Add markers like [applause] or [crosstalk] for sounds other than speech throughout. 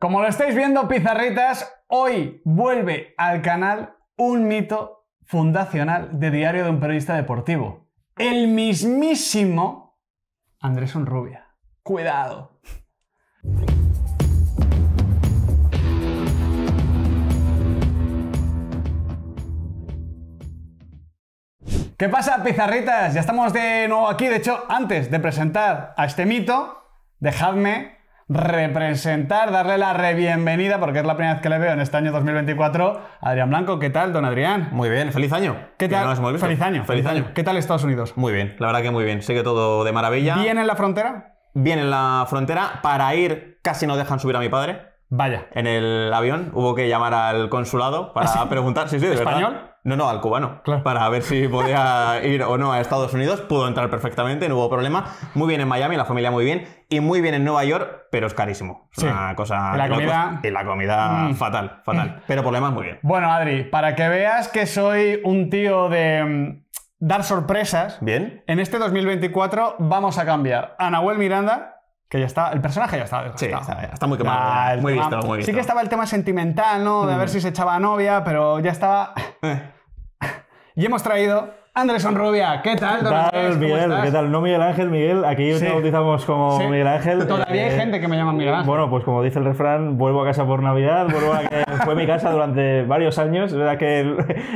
Como lo estáis viendo, pizarritas, hoy vuelve al canal un mito fundacional de Diario de un Periodista Deportivo. El mismísimo Andrés Onrubia. Cuidado. ¿Qué pasa, pizarritas? Ya estamos de nuevo aquí. De hecho, antes de presentar a este mito, dejadme representar, darle la rebienvenida, porque es la primera vez que le veo en este año 2024. Adrián Blanco, ¿qué tal, don Adrián? Muy bien, feliz año. ¿Qué tal? feliz, año, feliz año. Feliz año. ¿Qué tal Estados Unidos? Muy bien, la verdad que muy bien. Sigue todo de maravilla. ¿Bien en la frontera? Bien en la frontera. Para ir, casi no dejan subir a mi padre. Vaya. En el avión hubo que llamar al consulado para [laughs] preguntar. si sí, ¿Español? No, no, al cubano. Para ver si podía ir o no a Estados Unidos. Pudo entrar perfectamente, no hubo problema. Muy bien en Miami, la familia muy bien. Y muy bien en Nueva York, pero es carísimo. Es una cosa. La comida. Y la comida mm. fatal, fatal. Mm. Pero por lo muy bien. Bueno, Adri, para que veas que soy un tío de mm, dar sorpresas. Bien. En este 2024 vamos a cambiar a Nahuel Miranda. Que ya está, el personaje ya está. Sí, está, muy quemado. muy, visto, muy Sí que estaba el tema sentimental, ¿no? De ver si se echaba novia, pero ya estaba. Eh. Y hemos traído Andrés rubia, ¿qué tal? ¿Qué tal, Miguel? ¿Qué tal? No Miguel Ángel, Miguel, aquí sí. te bautizamos como Miguel Ángel. Todavía hay eh, gente que me llama Miguel Ángel. Bueno, pues como dice el refrán, vuelvo a casa por Navidad, fue mi casa durante varios años. Es verdad que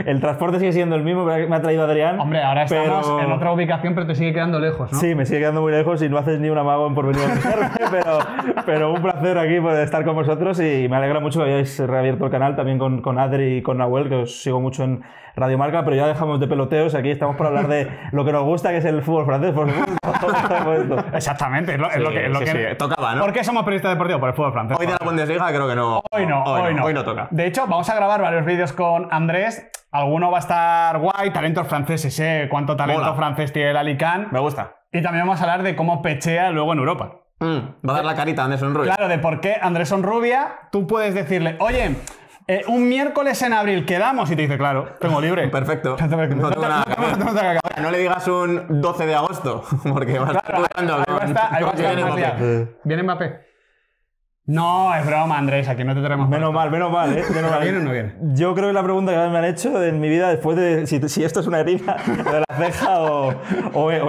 el, transporte sigue siendo el mismo, me ha traído Adrián. Hombre, ahora estamos en otra ubicación, pero te sigue quedando lejos, ¿no? Sí, me sigue quedando muy lejos y no haces ni un amago por venir a pero, pero un placer aquí poder estar con vosotros y me alegra mucho que hayáis reabierto el canal también con, con Adri y con Nahuel, que os sigo mucho en Radio Marca, pero ya dejamos de peloteos aquí estamos por hablar de lo que nos gusta, que es el fútbol francés, [laughs] Exactamente, es lo, que, es lo que tocaba, ¿no? ¿Por qué somos periodistas deportivos? Por el fútbol francés. Hoy de la Bundesliga creo que no. Hoy no, hoy, no. Hoy no toca. De hecho, vamos a grabar varios vídeos con Andrés. Alguno va a estar guay, talentos franceses, sé ¿eh? Cuánto talento francés tiene el Alicante. Me gusta. Y también vamos a hablar de cómo pechea luego en Europa. Mm, va a dar la carita a Andrés Rubia. Claro, de por qué Andrés Rubia, tú puedes decirle, oye, eh, un miércoles en abril quedamos y te dice, claro, tengo libre. Perfecto. [laughs] No, tengo nada que [laughs] No le digas un 12 de agosto, [laughs] porque vas va a estar, ahí Viene Mbappé. No, es broma, Andrés, aquí no te traemos. Menos mal, menos mal, ¿eh? Menos o no Yo creo que la pregunta que me han hecho en mi vida después de si, esto es una herida de la ceja o,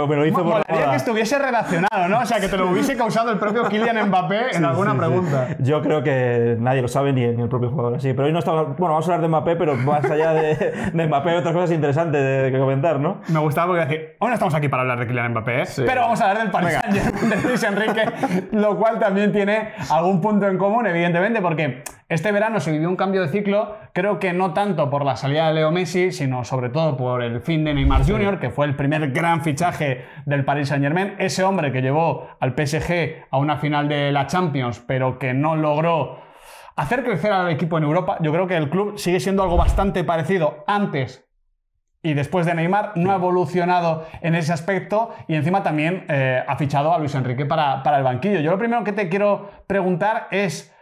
me lo hizo por la que estuviese relacionado, ¿no? O sea, que te lo hubiese causado el propio Kylian Mbappé en alguna pregunta. Yo creo que nadie lo sabe ni, el propio jugador. Sí, pero hoy no estamos. Bueno, vamos a hablar de Mbappé, pero más allá de, Mbappé hay otras cosas interesantes de, que comentar, ¿no? Me gustaba porque decir, hoy no estamos aquí para hablar de Kylian Mbappé, ¿eh?". pero vamos a hablar del Paris Saint de Luis Enrique, lo cual también tiene algún punto en común, evidentemente, porque este verano se vivió un cambio de ciclo, creo que no tanto por la salida de Leo Messi, sino sobre todo por el fin de Neymar Jr., que fue el primer gran fichaje del Paris Saint-Germain, ese hombre que llevó al PSG a una final de la Champions, pero que no logró hacer crecer al equipo en Europa. Yo creo que el club sigue siendo algo bastante parecido antes y después de Neymar no ha evolucionado en ese aspecto y encima también eh, ha fichado a Luis Enrique para, el banquillo. Yo lo primero que te quiero preguntar es,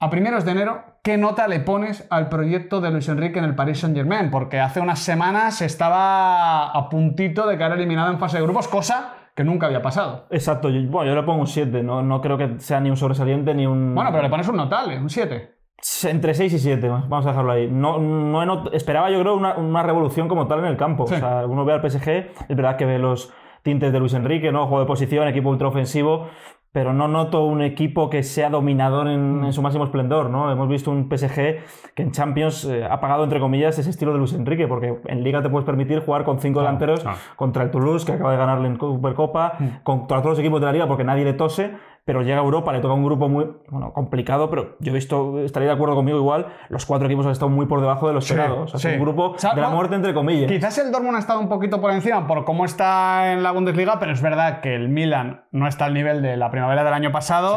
a primeros de enero, ¿qué nota le pones al proyecto de Luis Enrique en el Paris Saint Germain? Porque hace unas semanas estaba a puntito de quedar eliminado en fase de grupos, cosa que nunca había pasado. Exacto, yo, bueno, yo le pongo un 7, no, no creo que sea ni un sobresaliente ni un... Bueno, pero le pones un notable, un 7. Entre 6 y 7, vamos a dejarlo ahí. No, esperaba, yo creo, una, revolución como tal en el campo. uno ve al PSG, es verdad que ve los tintes de Luis Enrique, ¿no? Juego de posición, equipo ultraofensivo, pero no noto un equipo que sea dominador en, mm. su máximo esplendor, ¿no? Hemos visto un PSG que en Champions eh, ha pagado, entre comillas, ese estilo de Luis Enrique, porque en Liga te puedes permitir jugar con cinco delanteros contra el Toulouse, que acaba de ganarle en Supercopa, mm. contra todos los equipos de la Liga, porque nadie le tose, pero llega a Europa, le toca un grupo muy bueno, complicado, pero yo he visto, estaría de acuerdo conmigo igual, los cuatro equipos han estado muy por debajo de los esperados. es un grupo de la muerte, entre comillas. Quizás el Dortmund ha estado un poquito por encima por cómo está en la Bundesliga, pero es verdad que el Milan no está al nivel de la primavera del año pasado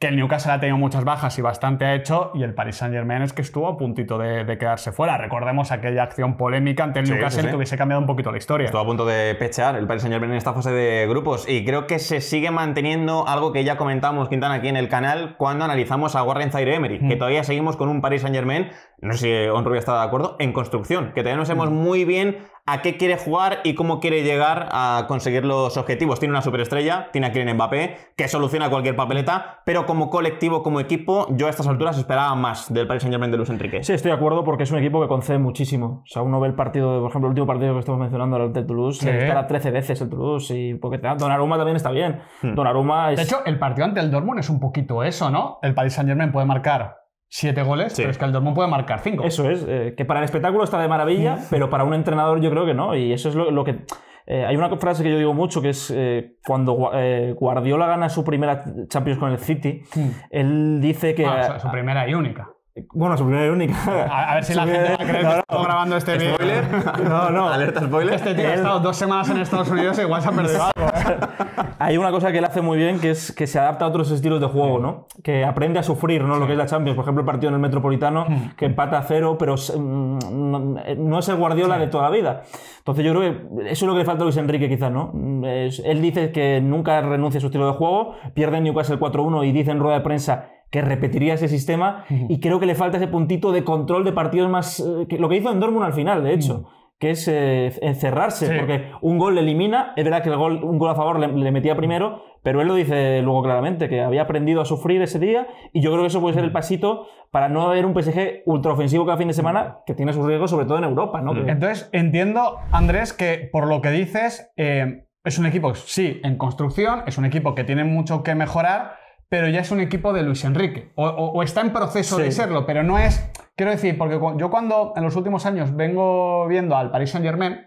que el Newcastle ha tenido muchas bajas y bastante ha hecho, y el Paris Saint-Germain es que estuvo a puntito de, quedarse fuera. Recordemos aquella acción polémica ante el Newcastle que hubiese cambiado un poquito la historia. Estuvo a punto de pechar el Paris Saint-Germain en esta fase de grupos, y creo que se sigue manteniendo algo que ya comentamos, Quintana, aquí en el canal, cuando analizamos a Warren Zaire Emery, que mm. todavía seguimos con un Paris Saint-Germain, no sé si Honrubia está de acuerdo, en construcción, que todavía nos hemos mm. muy bien a qué quiere jugar y cómo quiere llegar a conseguir los objetivos. Tiene una superestrella, tiene a en Mbappé, que soluciona cualquier papeleta, pero como colectivo, como equipo, yo a estas alturas esperaba más del Paris Saint-Germain de Luis Enrique. Sí, estoy de acuerdo porque es un equipo que concede muchísimo. O sea, uno ve el partido, por ejemplo, el último partido que estamos mencionando, el de Toulouse, se 13 veces el Toulouse y porque Donnarumma también está bien. Hmm. De hecho, el partido ante el Dortmund es un poquito eso, ¿no? El Paris Saint-Germain puede marcar siete goles, pero es que el Dortmund puede marcar cinco. Eso es, eh, que para el espectáculo está de maravilla, mm. pero para un entrenador yo creo que no. Y eso es lo, que. Eh, hay una frase que yo digo mucho que es eh, cuando Guardiola gana su primera Champions con el City, mm. él dice que. Ah, su primera y única. Bueno, su primera y única. A, ver si la gente va a creer que estamos grabando este ¿Spoiler? No, no. ¿Alerta spoiler? Este tío ha estado dos semanas en Estados Unidos y igual se ha perdido algo. ¿eh? [laughs] Hay una cosa que él hace muy bien que es que se adapta a otros estilos de juego, ¿no? Que aprende a sufrir, ¿no? Lo que es la Champions. Por ejemplo, el partido en el Metropolitano hmm. que empata a cero, pero mm, eh, no es el Guardiola de toda la vida. Entonces yo creo que eso es lo que le falta a Luis Enrique quizás, ¿no? Mm, él dice que nunca renuncia a su estilo de juego, pierde en Newcastle 4-1 y dice en rueda de prensa que repetiría ese sistema y creo que le falta ese puntito de control de partidos más... Eh, lo que hizo en al final, de hecho. que es encerrarse, eh, eh, porque un gol le elimina, es verdad que un gol a favor le, metía primero, pero él lo dice luego claramente, que había aprendido a sufrir ese día, y yo creo que eso puede ser el pasito para no haber un PSG ultraofensivo cada fin de semana, que tiene sus riesgos sobre todo en Europa. Entonces, entiendo, Andrés, que por lo que dices, es un equipo, sí, en construcción, es un equipo que tiene mucho que mejorar, pero ya es un equipo de Luis Enrique. O, está en proceso de serlo, pero no es. Quiero decir, porque yo cuando en los últimos años vengo viendo al Paris Saint Germain,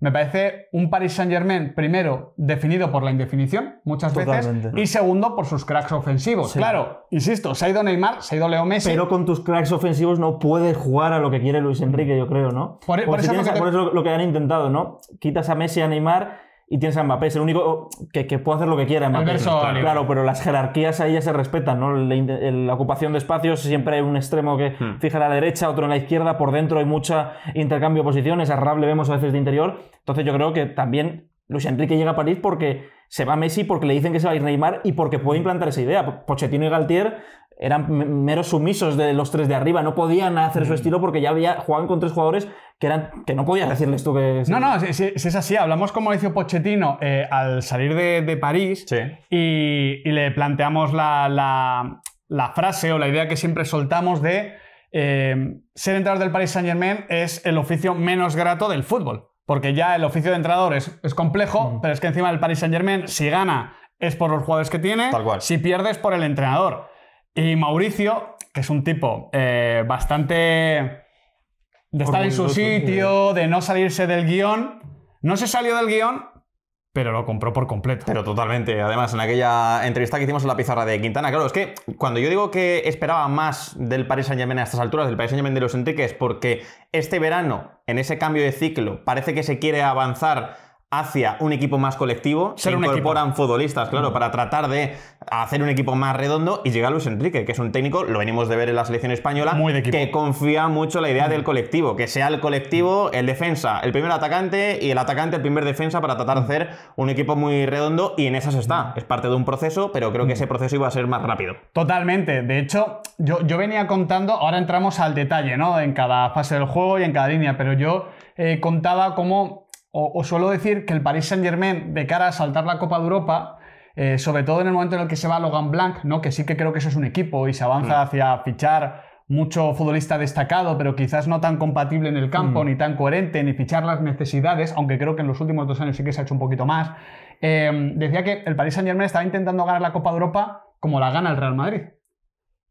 me parece un Paris Saint Germain, primero, definido por la indefinición, muchas veces, y segundo, por sus cracks ofensivos. Claro, insisto, se ha ido Neymar, se ha ido Leo Messi. Pero con tus cracks ofensivos no puedes jugar a lo que quiere Luis Enrique, yo creo, ¿no? Por, e-, eso, es lo que lo que han intentado, ¿no? Quitas a Messi a Neymar y tienes a Mbappé, es el único oh, que, que puede hacer lo que quiera. Mbappé. Claro, claro, pero las jerarquías ahí ya se respetan, ¿no? La, ocupación de espacios, siempre hay un extremo que hmm. fija a la derecha, otro en la izquierda, por dentro hay mucho intercambio de posiciones, a Rable vemos a veces de interior. Entonces yo creo que también Luis Enrique llega a París porque se va Messi, porque le dicen que se va a ir Neymar y porque puede implantar esa idea. Pochettino y Galtier eran meros sumisos de los tres de arriba, no podían hacer su mm. estilo porque ya había, jugaban con tres jugadores que, eran, que no podían decirles tú que... No, no, si, es así, hablamos como hizo Pochettino eh, al salir de, París y, le planteamos la, frase o la idea que siempre soltamos de eh, ser entrenador del Paris Saint Germain es el oficio menos grato del fútbol, porque ya el oficio de entrenador es, complejo, mm. pero es que encima del Paris Saint Germain si gana es por los jugadores que tiene, si pierde es por el entrenador. Y Mauricio, que es un tipo eh, bastante de estar en su sitio, de no salirse del guión. No se salió del guión, pero lo compró por completo. Pero totalmente. Además, en aquella entrevista que hicimos en la pizarra de Quintana, claro, es que cuando yo digo que esperaba más del Paris Saint-Germain a estas alturas, del Paris Saint-Germain de los Enrique, porque este verano, en ese cambio de ciclo, parece que se quiere avanzar hacia un equipo más colectivo, se incorporan futbolistas, claro, mm. para tratar de hacer un equipo más redondo y llega Luis Enrique, que es un técnico, lo venimos de ver en la selección española, que confía mucho la idea mm. del colectivo, que sea el colectivo, mm. el defensa, el primer atacante y el atacante, el primer defensa para tratar de hacer un equipo muy redondo y en esas está. Es parte de un proceso, pero creo que ese proceso iba a ser más rápido. Totalmente. De hecho, yo, yo venía contando, ahora entramos al detalle, ¿no? En cada fase del juego y en cada línea, pero yo eh, contaba cómo o, suelo decir que el Paris Saint Germain, de cara a saltar la Copa de Europa, eh, sobre todo en el momento en el que se va Logan Blanc, ¿no? que sí que creo que eso es un equipo y se avanza hmm. hacia fichar mucho futbolista destacado, pero quizás no tan compatible en el campo, hmm. ni tan coherente, ni fichar las necesidades, aunque creo que en los últimos dos años sí que se ha hecho un poquito más. Eh, decía que el Paris Saint Germain estaba intentando ganar la Copa de Europa como la gana el Real Madrid.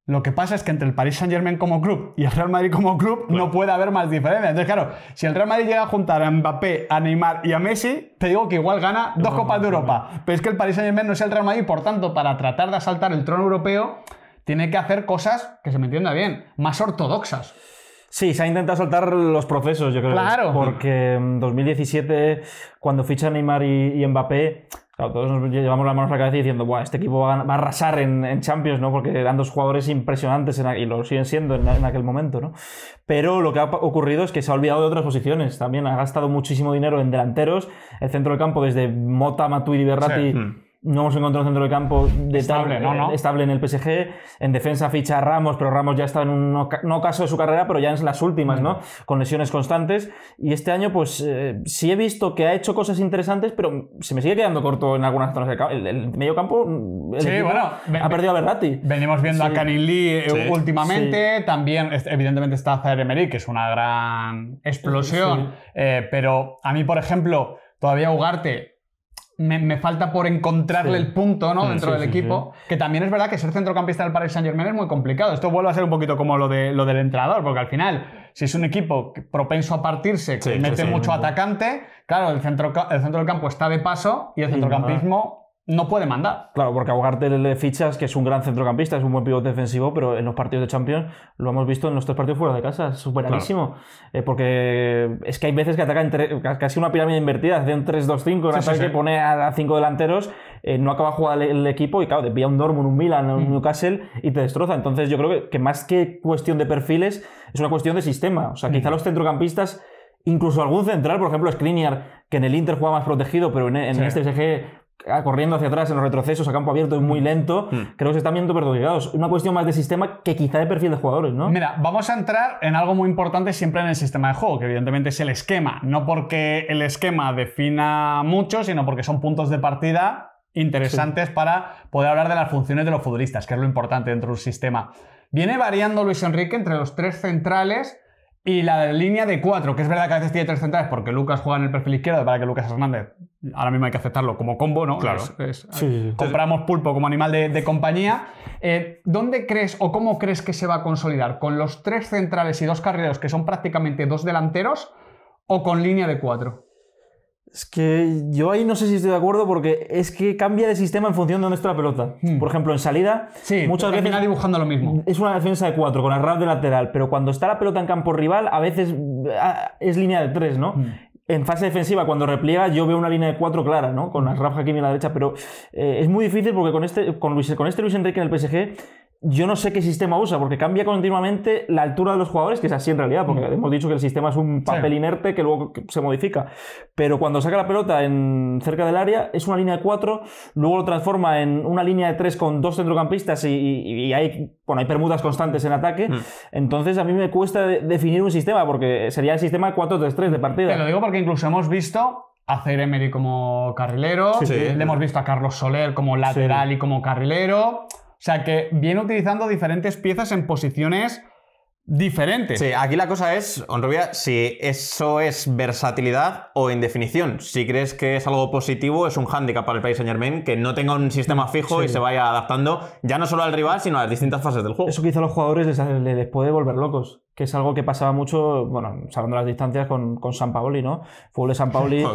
Lo que pasa es que entre el Paris Saint-Germain como club y el Real Madrid como club no puede haber más diferencia. Entonces, claro, si el Real Madrid llega a juntar a Mbappé, a Neymar y a Messi, te digo que igual gana dos Copas de Europa. Pero es que el Paris Saint-Germain no es el Real Madrid, por tanto, para tratar de asaltar el trono europeo, tiene que hacer cosas, que se me entienda bien, más ortodoxas. Sí, se ha intentado soltar los procesos, yo creo. Claro. Porque en 2017, cuando ficha Neymar y Mbappé, todos nos llevamos las manos a la cabeza diciendo, este equipo va a, arrasar en, Champions, ¿no? Porque eran dos jugadores impresionantes y lo siguen siendo en, aquel momento, ¿no? Pero lo que ha ocurrido es que se ha olvidado de otras posiciones. También ha gastado muchísimo dinero en delanteros. El centro del campo, desde Mota, Matuidi, Berratti. Hmm. No hemos encontrado un centro de campo de estable, ¿no? ¿no? estable en el PSG. En defensa ficha Ramos, pero Ramos ya está en un no caso de su carrera, pero ya es las últimas, ¿no? Mm. Con lesiones constantes. Y este año, pues eh, sí he visto que ha hecho cosas interesantes, pero se me sigue quedando corto en algunas zonas del campo. El, medio campo mm, sí, bueno, ha perdido a Berratti. Venimos viendo a Canin Lee eh, últimamente. También, evidentemente, está Zaire Emery, que es una gran explosión. Eh, pero a mí, por ejemplo, todavía Ugarte me, falta por encontrarle el punto ¿no? dentro del equipo. Que también es verdad que ser centrocampista del Paris Saint Germain es muy complicado. Esto vuelve a ser un poquito como lo, de, lo del entrenador, porque al final, si es un equipo propenso a partirse, que mete mucho atacante, claro, el centro, el centro del campo está de paso y el centrocampismo no puede mandar. Claro, porque abogarte le fichas que es un gran centrocampista, es un buen pivote defensivo, pero en los partidos de Champions lo hemos visto en los tres partidos fuera de casa, superadísimo. Eh, porque es que hay veces que ataca casi una pirámide invertida, hace un 3-2-5, que pone a, cinco delanteros, eh, no acaba jugando el, equipo y claro, te un Dortmund, un Milan, un mm. Newcastle y te destroza. Entonces yo creo que, más que cuestión de perfiles, es una cuestión de sistema. O sea, mm. quizá los centrocampistas incluso algún central, por ejemplo, Skriniar, que en el Inter juega más protegido, pero en, en este Ah, corriendo hacia atrás en los retrocesos a campo abierto y muy mm. lento, mm. creo que se están viendo perjudicados. Una cuestión más de sistema que quizá de perfil de jugadores, ¿no? Mira, vamos a entrar en algo muy importante siempre en el sistema de juego, que evidentemente es el esquema. No porque el esquema defina mucho, sino porque son puntos de partida interesantes para poder hablar de las funciones de los futbolistas, que es lo importante dentro de un sistema. Viene variando Luis Enrique entre los tres centrales y la línea de cuatro, que es verdad que a veces tiene tres centrales porque Lucas juega en el perfil izquierdo, para que Lucas Hernández, ahora mismo hay que aceptarlo como combo, ¿no? Claro. sí. Compramos pulpo como animal de, compañía. Eh, ¿Dónde crees o cómo crees que se va a consolidar? ¿Con los tres centrales y dos carreros que son prácticamente dos delanteros o con línea de cuatro? Es que yo ahí no sé si estoy de acuerdo porque es que cambia de sistema en función de dónde está la pelota. Hmm. Por ejemplo, en salida, sí, muchas veces. dibujando lo mismo. Es una defensa de cuatro con rap de lateral, pero cuando está la pelota en campo rival, a veces ah, es línea de tres, ¿no? Hmm. En fase defensiva, cuando repliega, yo veo una línea de cuatro clara, ¿no? Con Rafa aquí en la derecha, pero eh, es muy difícil porque con este, con, Luis, con este Luis Enrique en el PSG yo no sé qué sistema usa, porque cambia continuamente la altura de los jugadores, que es así en realidad, porque mm. hemos dicho que el sistema es un papel inerte que luego se modifica. Pero cuando saca la pelota en, cerca del área, es una línea de cuatro, luego lo transforma en una línea de tres con dos centrocampistas y, hay, bueno, hay permutas constantes en ataque. Mm. Entonces a mí me cuesta definir un sistema, porque sería el sistema 4-3-3 de partida. Te lo digo porque incluso hemos visto a Emery como carrilero, le hemos visto a Carlos Soler como lateral y como carrilero. O sea que viene utilizando diferentes piezas en posiciones diferentes. Sí, aquí la cosa es, Onrubia, si eso es versatilidad o indefinición. Si crees que es algo positivo, es un hándicap para el país Saint Germain que no tenga un sistema fijo y se vaya adaptando ya no solo al rival, sino a las distintas fases del juego. Eso quizá a los jugadores les, les puede volver locos que es algo que pasaba mucho, bueno, sacando las distancias con, con San Paoli, ¿no? Fútbol de San Paoli. [laughs] [laughs] no,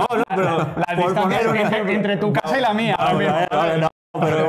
no, pero. [laughs] Las distancias entre, tu casa y la mía. No, no, pero, de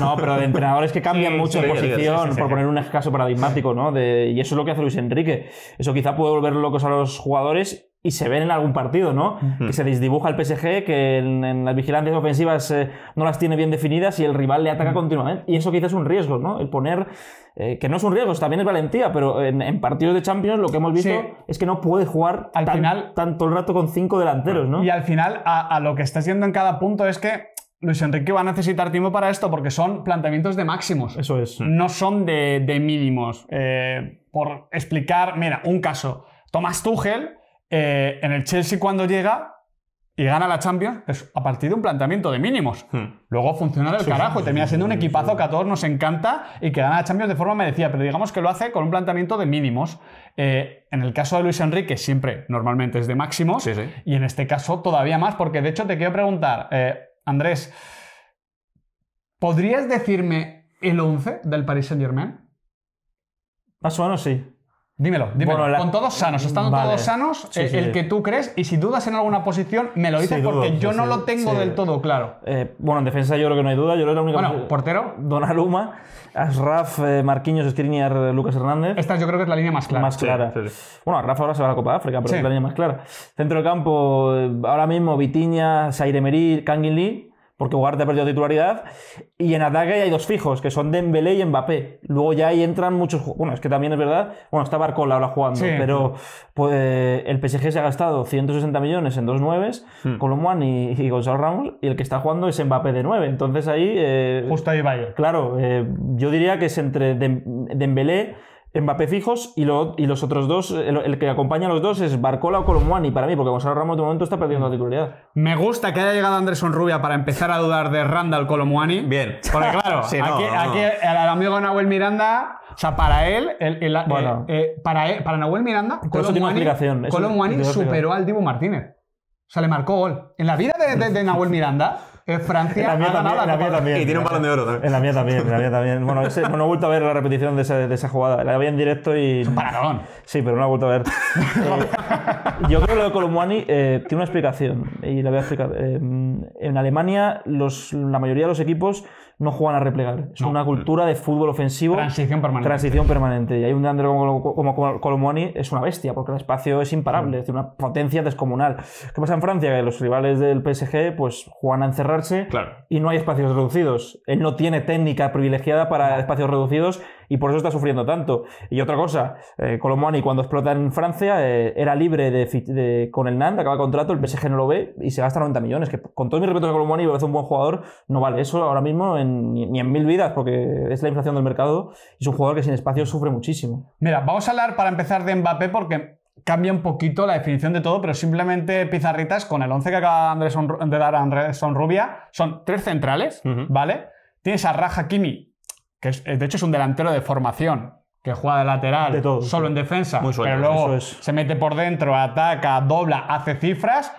No, pero entrenadores que cambian mucho de posición, por poner un escaso paradigmático, ¿no? y eso es lo que hace Luis Enrique. Eso quizá puede volver locos a los jugadores y se ven en algún partido, ¿no? Que se desdibuja el PSG, que en, las vigilantes ofensivas eh, no las tiene bien definidas y el rival le ataca continuamente. Y eso quizás es un riesgo, ¿no? El poner, eh, que no es un riesgo, también es valentía, pero en, partidos de Champions lo que hemos visto es que no puede jugar al final, tanto el rato con cinco delanteros, ¿no? Y al final a, a, lo que está siendo en cada punto es que Luis Enrique va a necesitar tiempo para esto porque son planteamientos de máximos. Eso es. Hmm. No son de, mínimos. Eh, por explicar, mira, un caso. Tomás Tuchel eh, en el Chelsea cuando llega y gana la Champions es a partir de un planteamiento de mínimos. Hmm. Luego funciona el carajo y termina siendo un equipazo que a todos nos encanta y que gana la Champions de forma merecida, pero digamos que lo hace con un planteamiento de mínimos. Eh, en el caso de Luis Enrique siempre normalmente es de máximos y en este caso todavía más porque de hecho te quiero preguntar, eh, Andrés, ¿podrías decirme el 11 del Paris Saint Germain? Más o sí. Dímelo, dímelo. Con todos sanos, estando todos sanos, el que tú crees, y si dudas en alguna posición, me lo dices porque yo no lo tengo del todo claro. Eh, bueno, en defensa yo creo que no hay duda. Yo creo que la única. Bueno, portero, Donaluma, Asraf, eh, Marquinhos, Skriniar, eh, Lucas Hernández. esta yo creo que es la línea más clara. Más clara. Bueno, Rafa ahora se va a la Copa de África, pero es la línea más clara. Centro de campo, ahora mismo Vitiña, Sairemeri, Kangin Lee porque Ugarte ha perdido titularidad. Y en ataque hay dos fijos, que son Dembélé y Mbappé. Luego ya ahí entran muchos... Bueno, es que también es verdad... Bueno, está Barcola ahora jugando, pero pues, eh, el PSG se ha gastado 160 millones en dos nueves, hmm. Colomboan y, Gonzalo Ramos, y el que está jugando es Mbappé de nueve. Entonces ahí... Eh, Justo ahí yo. Claro, eh, yo diría que es entre Dembélé... Mbappé fijos y, y, los otros dos, eh, el, que acompaña a los dos es Barcola o Colomwani para mí, porque Gonzalo Ramos de momento está perdiendo la titularidad. Me gusta que haya llegado Anderson Rubia para empezar a dudar de Randall Colomwani. Bien. Porque claro, [laughs] aquí, el amigo de amigo Nahuel Miranda, o sea, para él, eh, eh, para, Nahuel Miranda, Colomwani superó al Dibu Martínez. O sea, le marcó gol. En la vida de Nahuel Miranda, en Francia. En la mía también, en la mía también. Y tiene un balón de oro también. En la mía también, en la mía también. Bueno, no he vuelto a ver la repetición de esa, de esa jugada. La vi en directo y. Es un Sí, pero no la he vuelto a ver. [laughs] Eh, yo creo que lo de Colomwani eh, tiene una explicación y la voy a explicar. Eh, en Alemania, los, la mayoría de los equipos no juegan a replegar. Es una cultura de fútbol ofensivo. Transición permanente. Transición permanente. Y hay un de como, como, como es una bestia, porque el espacio es imparable, Es decir, una potencia descomunal. ¿Qué pasa en Francia? Que los rivales del PSG pues juegan a encerrarse y no hay espacios reducidos. Él no tiene técnica privilegiada para espacios reducidos y por eso está sufriendo tanto. Y otra cosa, eh, cuando explota en Francia eh, era libre con el NAND, acaba el contrato, el PSG no lo ve y se gasta 90 millones, que con todo mi respeto a Colomani, parece un buen jugador, no vale eso ahora mismo ni en mil vidas, porque es la inflación del mercado y es un jugador que sin espacio sufre muchísimo. Mira, vamos a hablar para empezar de Mbappé porque cambia un poquito la definición de todo, pero simplemente pizarritas con el 11 que acaba Andrés de dar son Rubia. Son tres centrales, ¿vale? Tienes a Raja Kimi, que es, de hecho es un delantero de formación, que juega de lateral, solo en defensa, pero luego se mete por dentro, ataca, dobla, hace cifras.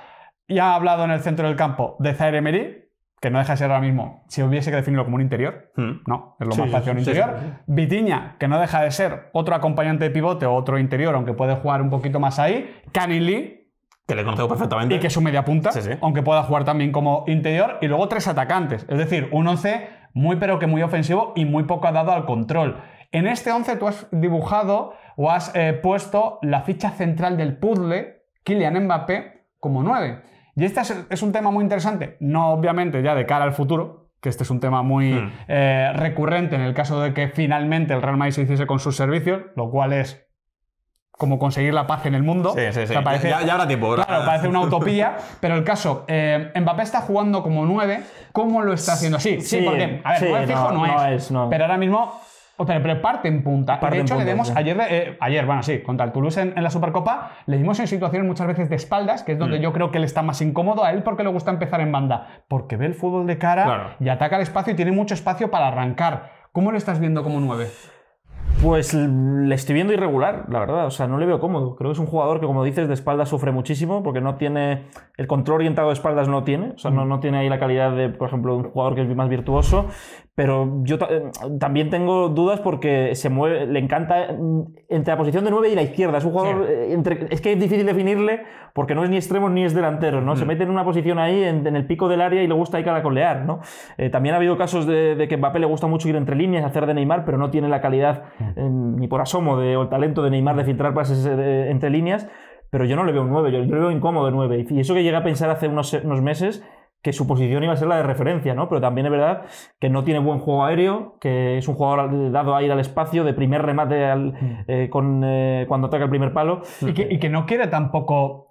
Y ha hablado en el centro del campo de Zaire Emery, que no deja de ser ahora mismo, si hubiese que definirlo como un interior, hmm. no, es lo más fácil un interior. Vitiña, que no deja de ser otro acompañante de pivote o otro interior, aunque puede jugar un poquito más ahí. Lee... que le conozco perfectamente. Y que es un media punta, aunque pueda jugar también como interior. Y luego tres atacantes, es decir, un 11 muy pero que muy ofensivo y muy poco dado al control. En este 11 tú has dibujado o has eh, puesto la ficha central del puzzle, Kylian Mbappé, como 9. Y este es, un tema muy interesante, no obviamente ya de cara al futuro, que este es un tema muy hmm. eh, recurrente en el caso de que finalmente el Real Madrid se hiciese con sus servicios, lo cual es como conseguir la paz en el mundo. Sí, sí, sí. parece, ya, Claro, parece una utopía, [laughs] pero el caso, eh, Mbappé está jugando como 9, ¿cómo lo está haciendo? Sí, sí, porque, a ver, sí, no, fijo no, no es, pero ahora mismo o sea, parte en punta. de hecho, le dimos ayer, eh, ayer, bueno, sí, contra el Toulouse en, la Supercopa, le dimos en situaciones muchas veces de espaldas, que es donde mm. yo creo que le está más incómodo a él porque le gusta empezar en banda, porque ve el fútbol de cara y ataca el espacio y tiene mucho espacio para arrancar. ¿Cómo lo estás viendo como 9? Pues le estoy viendo irregular, la verdad. O sea, no le veo cómodo. Creo que es un jugador que, como dices, de espaldas sufre muchísimo porque no tiene. El control orientado de espaldas no tiene. O sea, no, mm. no tiene ahí la calidad de, por ejemplo, un jugador que es más virtuoso. Pero yo eh, también tengo dudas porque se mueve, le encanta mm, entre la posición de 9 y la izquierda. Es un jugador. Eh, entre, es que es difícil definirle porque no es ni extremo ni es delantero, ¿no? Se mm. mete en una posición ahí, en, el pico del área y le gusta ahí colear, ¿no? Eh, también ha habido casos de, de, que Mbappé le gusta mucho ir entre líneas, hacer de Neymar, pero no tiene la calidad mm. ni por asomo de, o el talento de Neymar de filtrar pases entre líneas pero yo no le veo un 9, yo, le veo incómodo de 9. Y eso que llega a pensar hace unos meses que su posición iba a ser la de referencia, ¿no? Pero también es verdad que no tiene buen juego aéreo, que es un jugador dado a ir al espacio, de primer remate mm. eh, con, eh, cuando ataca el primer palo. Y que, no quiere tampoco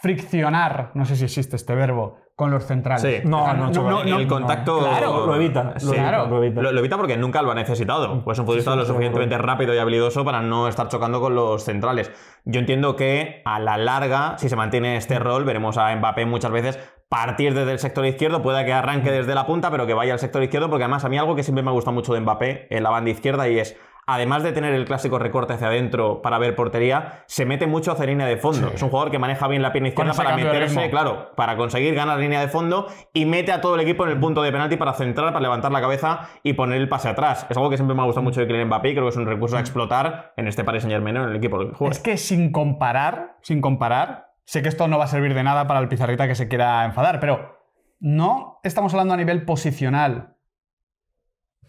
friccionar, no sé si existe este verbo, con los centrales. Sí. No, ah, no, no, el contacto. Claro, lo evita. Lo, lo, evita. porque nunca lo ha necesitado. Mm. Pues un futbolista lo suficientemente rápido y habilidoso para no estar chocando con los centrales. Yo entiendo que a la larga, si se mantiene este mm. rol, veremos a Mbappé muchas veces partir desde el sector izquierdo, pueda que arranque desde la punta, pero que vaya al sector izquierdo, porque además a mí algo que siempre me ha gustado mucho de Mbappé en la banda izquierda y es además de tener el clásico recorte hacia adentro para ver portería, se mete mucho hacia línea de fondo. Es un jugador que maneja bien la pierna izquierda para meterse, claro, para conseguir ganar línea de fondo y mete a todo el equipo en el punto de penalti para centrar, para levantar la cabeza y poner el pase atrás. Es algo que siempre me ha gustado mucho de Kylian Mbappé y creo que es un recurso a explotar en este Paris Saint Germain en el equipo. es que sin comparar, sin comparar, Sé que esto no va a servir de nada para el pizarrita que se quiera enfadar, pero no estamos hablando a nivel posicional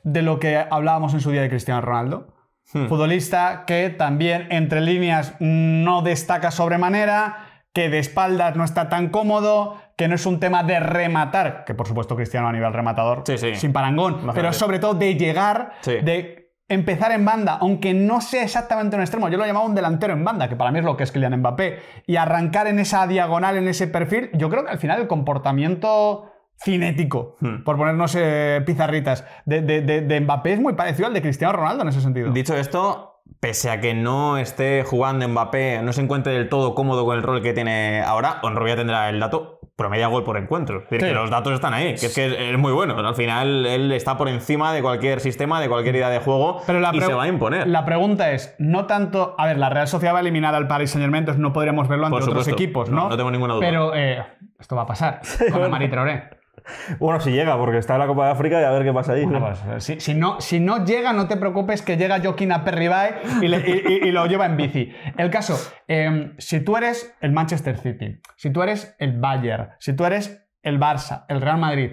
de lo que hablábamos en su día de Cristiano Ronaldo. Hmm. Futbolista que también entre líneas no destaca sobremanera, que de espaldas no está tan cómodo, que no es un tema de rematar, que por supuesto Cristiano a nivel rematador, sin parangón, pero sobre todo de llegar, de empezar en banda, aunque no sea exactamente un extremo, yo lo llamaba un delantero en banda, que para mí es lo que es Kylian Mbappé, y arrancar en esa diagonal, en ese perfil, yo creo que al final el comportamiento cinético, hmm. por ponernos eh, pizarritas, de, Mbappé es muy parecido al de Cristiano Ronaldo en ese sentido. Dicho esto, pese a que no esté jugando Mbappé, no se encuentre del todo cómodo con el rol que tiene ahora, Honrubia tendrá el dato, promedia gol por encuentro. los datos están ahí, que es que es muy bueno. Al final, él está por encima de cualquier sistema, de cualquier idea de juego Pero y se va a imponer. La pregunta es, no tanto... A ver, la Real Sociedad va a eliminar al Paris Saint Germain, entonces no podríamos verlo ante otros equipos, ¿no? No, tengo ninguna duda. Pero eh, esto va a pasar [laughs] con el Amari bueno, si llega, porque está en la Copa de África y a ver qué pasa ahí. Pues, si, no, si no llega, no te preocupes que llega Joaquín a y, y, lo lleva en bici. El caso, em, si tú eres el Manchester City, si tú eres el Bayern, si tú eres el Barça, el Real Madrid,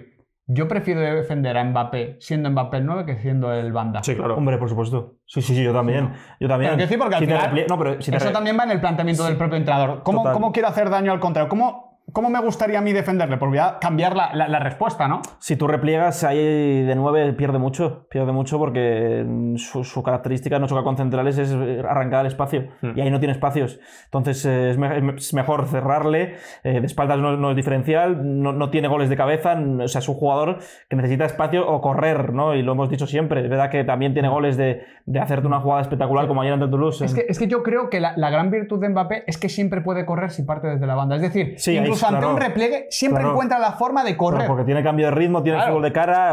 yo prefiero defender a Mbappé siendo Mbappé el 9 que siendo el banda. Sí, claro. Hombre, por supuesto. Sí, sí, sí, yo también. Yo también. porque al final, eso también va en el planteamiento del propio entrenador. ¿Cómo, ¿Cómo, quiero hacer daño al contrario? ¿Cómo ¿Cómo me gustaría a mí defenderle? Pues voy a cambiar la, respuesta, ¿no? Si tú repliegas ahí de nueve, pierde mucho. Pierde mucho porque su, característica no choca con centrales es arrancar el espacio. Hmm. Y ahí no tiene espacios. Entonces eh, es, mejor cerrarle. Eh, de espaldas no, es diferencial. No, no, tiene goles de cabeza. O sea, es un jugador que necesita espacio o correr, ¿no? Y lo hemos dicho siempre. Es verdad que también tiene goles de, de hacerte una jugada espectacular como ayer ante Toulouse. Es que, es que yo creo que la, gran virtud de Mbappé es que siempre puede correr si parte desde la banda. Es decir, sí, ante un repliegue, siempre encuentra la forma de correr. porque tiene cambio de ritmo, tiene fútbol de cara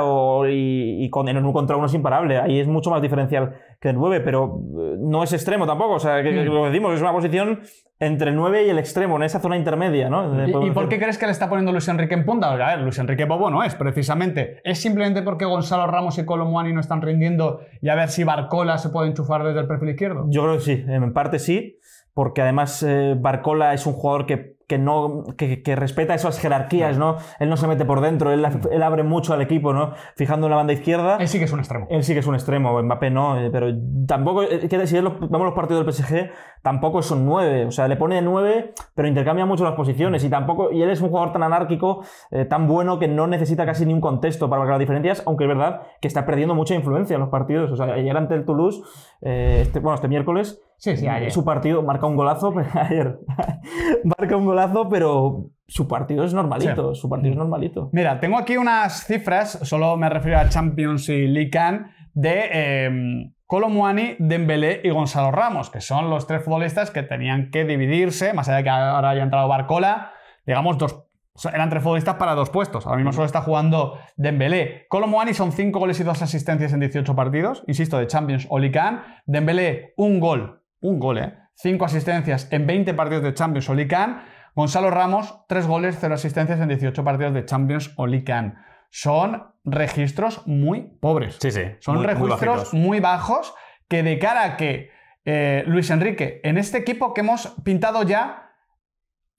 y, en un contra uno es imparable. Ahí es mucho más diferencial que el 9, pero eh, no es extremo tampoco. O sea, que, mm. lo decimos, es una posición entre el 9 y el extremo, en esa zona intermedia, ¿no? ¿Y, por qué crees que le está poniendo Luis Enrique en punta? A ver, Luis Enrique Bobo no es, precisamente. ¿Es simplemente porque Gonzalo Ramos y Colomuani no están rindiendo y a ver si Barcola se puede enchufar desde el perfil izquierdo? Yo creo que sí, en parte sí, porque además eh, Barcola es un jugador que que no que, respeta esas jerarquías, ¿no? Él no se mete por dentro, él, mm. abre mucho al equipo, ¿no? Fijando en la banda izquierda. Él sí que es un extremo. Él sí que es un extremo, Mbappé no, eh, pero tampoco, eh, si vemos los partidos del PSG, tampoco son nueve, o sea, le pone nueve, pero intercambia mucho las posiciones y tampoco y él es un jugador tan anárquico, eh, tan bueno que no necesita casi ni un contexto para marcar las diferencias, aunque es verdad que está perdiendo mucha influencia en los partidos, o sea, ayer ante el Toulouse, este, bueno, este miércoles Sí, sí, ayer. Su partido marca un golazo, pero [laughs] ayer. [laughs] marca un golazo, pero su partido es normalito. Su partido es normalito. Mira, tengo aquí unas cifras, solo me refiero a Champions y Lican, de eh, em, Colomuani, Dembélé y Gonzalo Ramos, que son los tres futbolistas que tenían que dividirse, más allá de que ahora haya entrado Barcola, digamos, dos, eran tres futbolistas para dos puestos. Ahora mismo solo está jugando Dembélé. Colomuani son cinco goles y dos asistencias en 18 partidos, insisto, de Champions o Lican. Dembélé, un gol un gol, ¿eh? Cinco asistencias en 20 partidos de Champions Olican, Gonzalo Ramos, tres goles, cero asistencias en 18 partidos de Champions Olican, Son registros muy pobres. Sí, sí. Son registros muy, bajos que de cara a que eh, Luis Enrique, en este equipo que hemos pintado ya,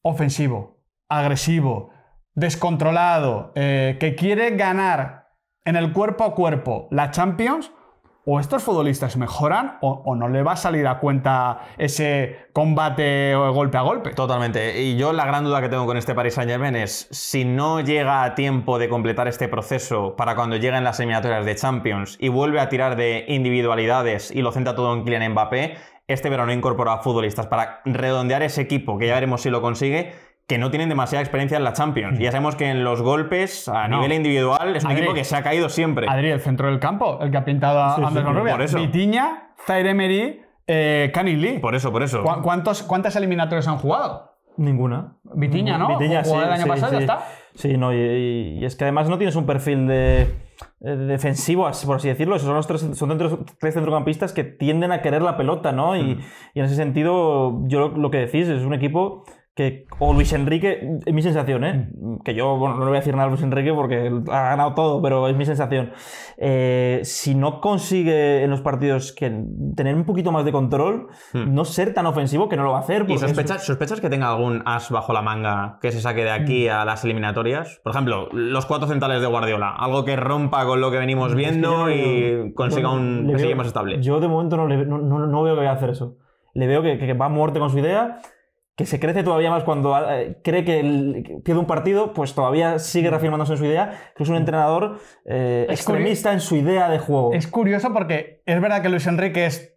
ofensivo, agresivo, descontrolado, eh, que quiere ganar en el cuerpo a cuerpo la Champions, o estos futbolistas mejoran o, no le va a salir a cuenta ese combate o golpe a golpe. Totalmente. Y yo la gran duda que tengo con este Paris Saint Germain es si no llega a tiempo de completar este proceso para cuando lleguen las eliminatorias de Champions y vuelve a tirar de individualidades y lo centra todo en Kylian Mbappé, este verano incorpora a futbolistas para redondear ese equipo, que ya veremos si lo consigue, que no tienen demasiada experiencia en la Champions. Mm. Ya sabemos que en los golpes, a nivel individual, es un equipo que se ha caído siempre. Adri, el centro del campo, el que ha pintado a Anderson Andrés Por eso. Vitiña, Zaire Emery, eh, Lee. Por eso, por eso. cuántos, ¿Cuántas eliminatorias han jugado? Ninguna. Vitiña, ¿no? Vitiña, sí, el año pasado, está. Sí, no, y, es que además no tienes un perfil de, eh, defensivo, por así decirlo. son los tres, son tres centrocampistas que tienden a querer la pelota, ¿no? Y, mm. en ese sentido, yo lo, que decís es un equipo que o Luis Enrique, es mi sensación, ¿eh? Mm. que yo no le voy a decir nada a Luis Enrique porque ha ganado todo, pero es mi sensación. Eh, si no consigue en los partidos que tener un poquito más de control, mm. no ser tan ofensivo que no lo va a hacer. ¿Y sospechas, que tenga algún as bajo la manga que se saque de aquí mm. a las eliminatorias? Por ejemplo, los cuatro centrales de Guardiola, algo que rompa con lo que venimos viendo y consiga un más estable. Yo de momento no, veo que vaya a hacer eso. Le veo que, que va a muerte con su idea que se crece todavía más cuando ah, eh, cree que pierde un partido, pues todavía sigue reafirmándose en su idea, que es un entrenador eh, extremista en su idea de juego. Es curioso porque es verdad que Luis Enrique es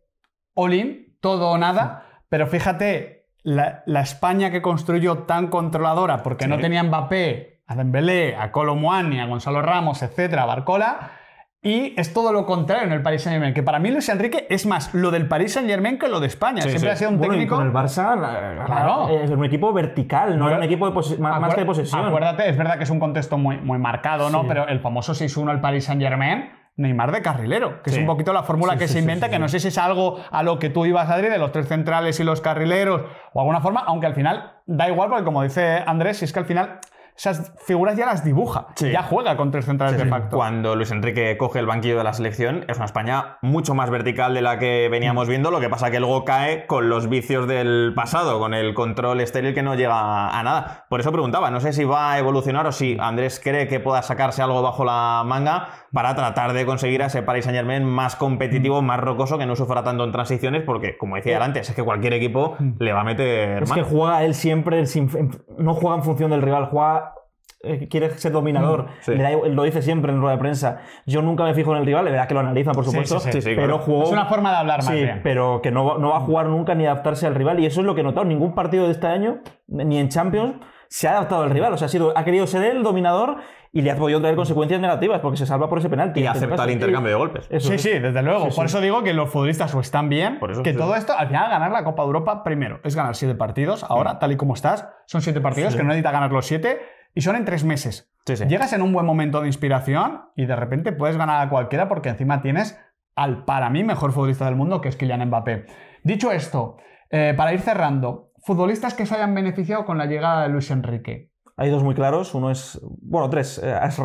all-in, todo o nada, pero fíjate, la, España que construyó tan controladora, porque no tenía Mbappé, a Dembélé, a Colomboani, a Gonzalo Ramos, etcétera, a Barcola, y es todo lo contrario en el Paris Saint Germain, que para mí Luis Enrique es más lo del Paris Saint Germain que lo de España. Siempre ha sido un técnico. Y con el Barça claro. es un equipo vertical, no era un equipo más, que de posesión. Acuérdate, es verdad que es un contexto muy, muy marcado, ¿no? Pero el famoso 6-1 al Paris Saint Germain. Neymar de carrilero, que es un poquito la fórmula que se inventa, que no sé si es algo a lo que tú ibas, Adri, de los tres centrales y los carrileros, o alguna forma, aunque al final da igual, porque como dice Andrés, si es que al final esas figuras ya las dibuja, ya juega con tres centrales de facto. Cuando Luis Enrique coge el banquillo de la selección, es una España mucho más vertical de la que veníamos mm. viendo, lo que pasa que luego cae con los vicios del pasado, con el control estéril que no llega a nada. Por eso preguntaba, no sé si va a evolucionar o si Andrés cree que pueda sacarse algo bajo la manga para tratar de conseguir a ese Paris Saint Germain más competitivo, mm. más rocoso, que no sufra tanto en transiciones, porque, como decía antes, es que cualquier equipo mm. le va a meter. Es que juega él siempre, no juega en función del rival, juega eh, quiere ser dominador. Mm, lo dice siempre en rueda de prensa. Yo nunca me fijo en el rival, es verdad que lo analiza por supuesto. pero es una forma de hablar más bien. pero que no, no, va a jugar nunca ni adaptarse al rival. Y eso es lo que he notado. Ningún partido de este año, ni en Champions se ha adaptado al rival. O sea, ha, querido ser el dominador y le ha podido traer consecuencias negativas porque se salva por ese penalti. Y aceptar el intercambio de golpes. sí, sí, desde luego. por eso digo que los futbolistas o están bien, que todo esto, al final ganar la Copa de Europa, primero, es ganar siete partidos. Ahora, tal y como estás, son siete partidos que no necesita ganar los siete y son en tres meses. Llegas en un buen momento de inspiración y de repente puedes ganar a cualquiera porque encima tienes al, para mí, mejor futbolista del mundo, que es Kylian Mbappé. Dicho esto, eh, para ir cerrando, futbolistas que se hayan beneficiado con la llegada de Luis Enrique. Hay dos muy claros. Uno es, bueno, tres. Es eh,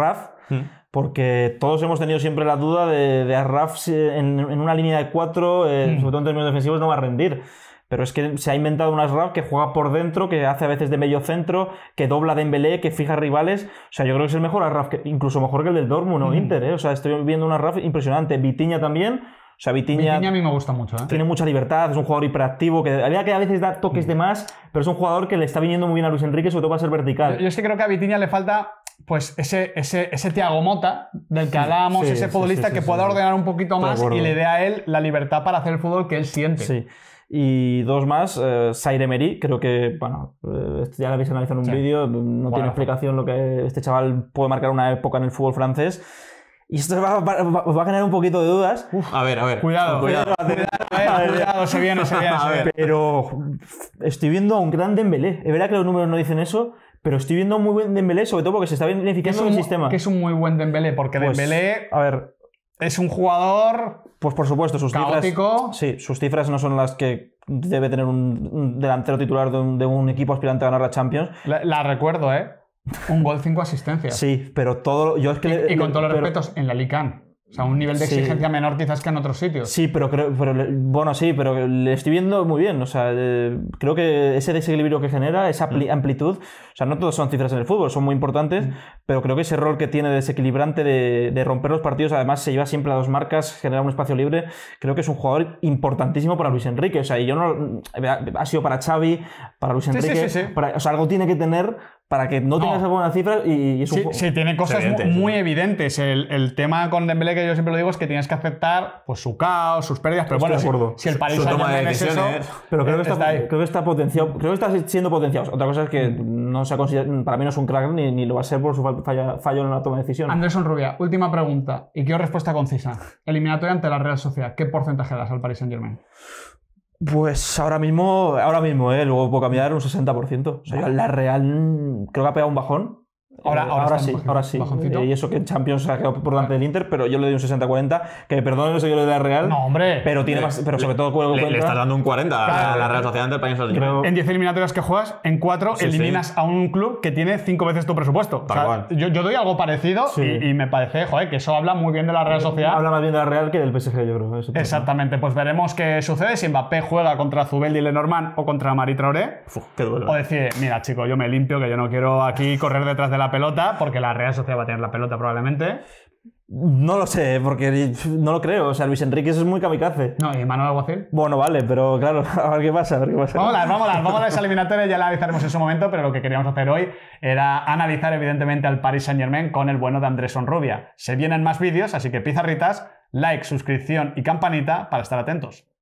mm. porque todos hemos tenido siempre la duda de, de en, una línea de cuatro, eh, mm. sobre todo en términos defensivos, no va a rendir pero es que se ha inventado un Asraf que juega por dentro, que hace a veces de medio centro, que dobla de Dembélé, que fija rivales. O sea, yo creo que es el mejor Asraf, incluso mejor que el del Dortmund o mm. Inter. ¿eh? O sea, estoy viendo un Asraf impresionante. Vitiña también. O sea, Vitinha, a mí me gusta mucho. ¿eh? Tiene mucha libertad, es un jugador hiperactivo, que que a veces da toques mm. de más, pero es un jugador que le está viniendo muy bien a Luis Enrique, sobre todo para ser vertical. Yo, yo es que creo que a Vitinha le falta pues ese, ese, ese Tiago Mota del que hablábamos, ese futbolista que pueda ordenar un poquito más y le dé a él la libertad para hacer el fútbol que él siente. Sí. Y dos más, eh, Saire creo que, bueno, eh, este ya lo habéis analizado en un vídeo, no tiene explicación lo que este chaval puede marcar una época en el fútbol francés y esto va, va, a generar un poquito de dudas. a ver, a ver. Cuidado, cuidado. Cuidado, se viene, se viene. Pero estoy viendo a un gran Dembélé. Es verdad que los números no dicen eso, pero estoy viendo un muy buen Dembélé, sobre todo porque se está beneficiando el sistema. Que es un muy buen Dembélé, porque pues, Dembélé... A ver... Es un jugador... Pues por supuesto, sus caótico. cifras... Sí, sus cifras no son las que debe tener un, delantero titular de un, equipo aspirante a ganar la Champions. la recuerdo, ¿eh? Un gol, cinco asistencias. Sí, pero todo. Yo que, y, con todos los respetos, en la Lican. O sea, un nivel de exigencia menor quizás que en otros sitios. Sí, pero creo. bueno, sí, pero le estoy viendo muy bien. O sea, eh, creo que ese desequilibrio que genera, esa mm. amplitud. O sea, no todos son cifras en el fútbol, son muy importantes, mm. pero creo que ese rol que tiene desequilibrante de, romper los partidos, además se lleva siempre a dos marcas, genera un espacio libre. Creo que es un jugador importantísimo para Luis Enrique. O sea, yo no. Ha sido para Xavi, para Luis Enrique. Sí, o sea, algo tiene que tener para que no, tengas alguna cifra y, y es un sí, tiene cosas muy, evidentes. El, tema con Dembélé que yo siempre lo digo es que tienes que aceptar pues, su caos, sus pérdidas, pero Estoy bueno, si, si, el París Saint-Germain es eso... Pero eh, creo que está, potenciado, creo que está siendo potenciado. Otra cosa es que no se ha para mí no es un crack ni, lo va a ser por su fallo en la toma de decisión. Anderson Rubia, última pregunta y qué respuesta concisa. Eliminatoria ante la Real Sociedad, ¿qué porcentaje das al Paris Saint-Germain? Pues ahora mismo, ahora mismo, ¿eh? luego puedo cambiar un 60%. O sea, la Real creo que ha pegado un bajón eh, ahora, sí, ahora eh, sí. y eso que Champions ha quedado por delante del Inter, pero yo le doy un 60-40. Que perdón, sé yo le doy la Real. No, hombre. Pero, tiene pero sobre todo le, estás dando un 40 a la Real Sociedad ante el País En 10 eliminatorias que juegas, en 4 eliminas a un club que tiene 5 veces tu presupuesto. yo, doy algo parecido y, me parece, joder, que eso habla muy bien de la Real eh, Sociedad. Habla más bien de la Real que del PSG, yo creo. Exactamente. Pues veremos qué sucede si Mbappé juega contra Zubeldi y Lenormand o contra Mari Traoré. qué duelo. O decir, mira, chico, yo me limpio, que yo no quiero aquí correr detrás de la pelota, porque la Real Sociedad va a tener la pelota probablemente. No lo sé, porque no lo creo. O sea, Luis Enrique es muy kamikaze. No, ¿y Manuel Aguacil. Bueno, vale, pero claro, [laughs] a ver qué pasa, a ver qué pasa. Vamos a, vamos a, vamos ya la analizaremos en su momento, pero lo que queríamos hacer hoy era analizar, evidentemente, al Paris Saint-Germain con el bueno de Andrés Onrubia. Se vienen más vídeos, así que pizarritas, like, suscripción y campanita para estar atentos.